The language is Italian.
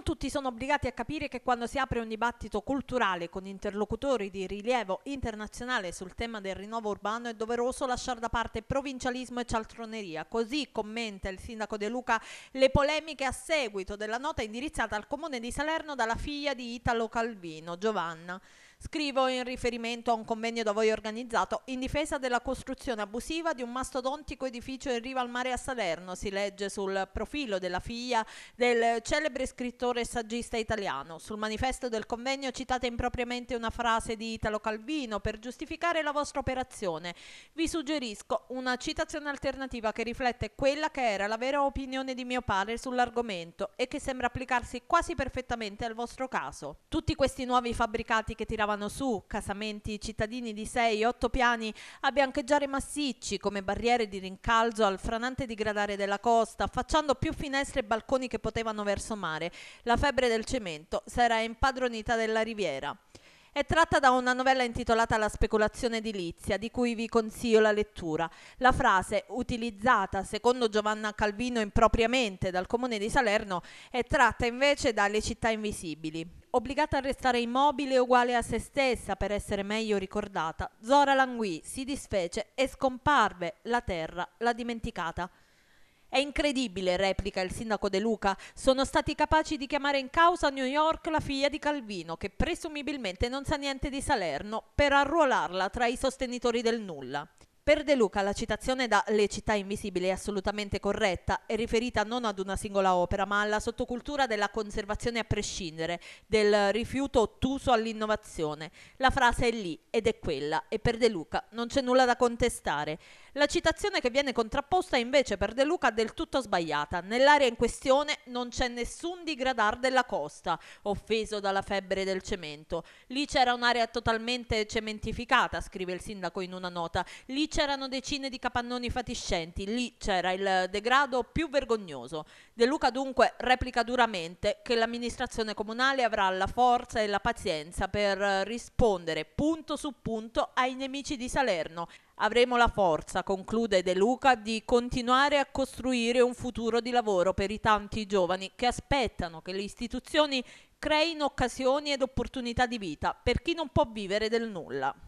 Non tutti sono obbligati a capire che quando si apre un dibattito culturale con interlocutori di rilievo internazionale sul tema del rinnovo urbano è doveroso lasciare da parte provincialismo e cialtroneria. Così commenta il sindaco De Luca le polemiche a seguito della nota indirizzata al comune di Salerno dalla figlia di Italo Calvino, Giovanna. Scrivo in riferimento a un convegno da voi organizzato in difesa della costruzione abusiva di un mastodontico edificio in riva al mare a Salerno, si legge sul profilo della figlia del celebre scrittore e saggista italiano. Sul manifesto del convegno citate impropriamente una frase di Italo Calvino per giustificare la vostra operazione. Vi suggerisco una citazione alternativa che riflette quella che era la vera opinione di mio padre sull'argomento e che sembra applicarsi quasi perfettamente al vostro caso. Tutti questi nuovi fabbricati che tiravano tiravano su casamenti cittadini di 6-8 piani a biancheggiare massicci come barriere di rincalzo al franante digradare della costa, affacciando più finestre e balconi che potevano verso mare. La febbre del cemento s'era impadronita della riviera. È tratta da una novella intitolata La speculazione edilizia, di cui vi consiglio la lettura. La frase, utilizzata secondo Giovanna Calvino impropriamente dal comune di Salerno, è tratta invece dalle città invisibili. Obbligata a restare immobile e uguale a se stessa per essere meglio ricordata, Zora Languì si disfece e scomparve la terra, la dimenticata. È incredibile, replica il sindaco De Luca, sono stati capaci di chiamare in causa a New York la figlia di Calvino, che presumibilmente non sa niente di Salerno, per arruolarla tra i sostenitori del nulla. Per De Luca la citazione da Le città invisibili è assolutamente corretta e riferita non ad una singola opera, ma alla sottocultura della conservazione a prescindere, del rifiuto ottuso all'innovazione. La frase è lì ed è quella e per De Luca non c'è nulla da contestare. La citazione che viene contrapposta è invece per De Luca del tutto sbagliata. Nell'area in questione non c'è nessun digradar della costa, offeso dalla febbre del cemento. Lì c'era un'area totalmente cementificata, scrive il sindaco in una nota. Lì c'è c'erano decine di capannoni fatiscenti, lì c'era il degrado più vergognoso. De Luca dunque replica duramente che l'amministrazione comunale avrà la forza e la pazienza per rispondere punto su punto ai nemici di Salerno. Avremo la forza, conclude De Luca, di continuare a costruire un futuro di lavoro per i tanti giovani che aspettano che le istituzioni creino occasioni ed opportunità di vita per chi non può vivere del nulla.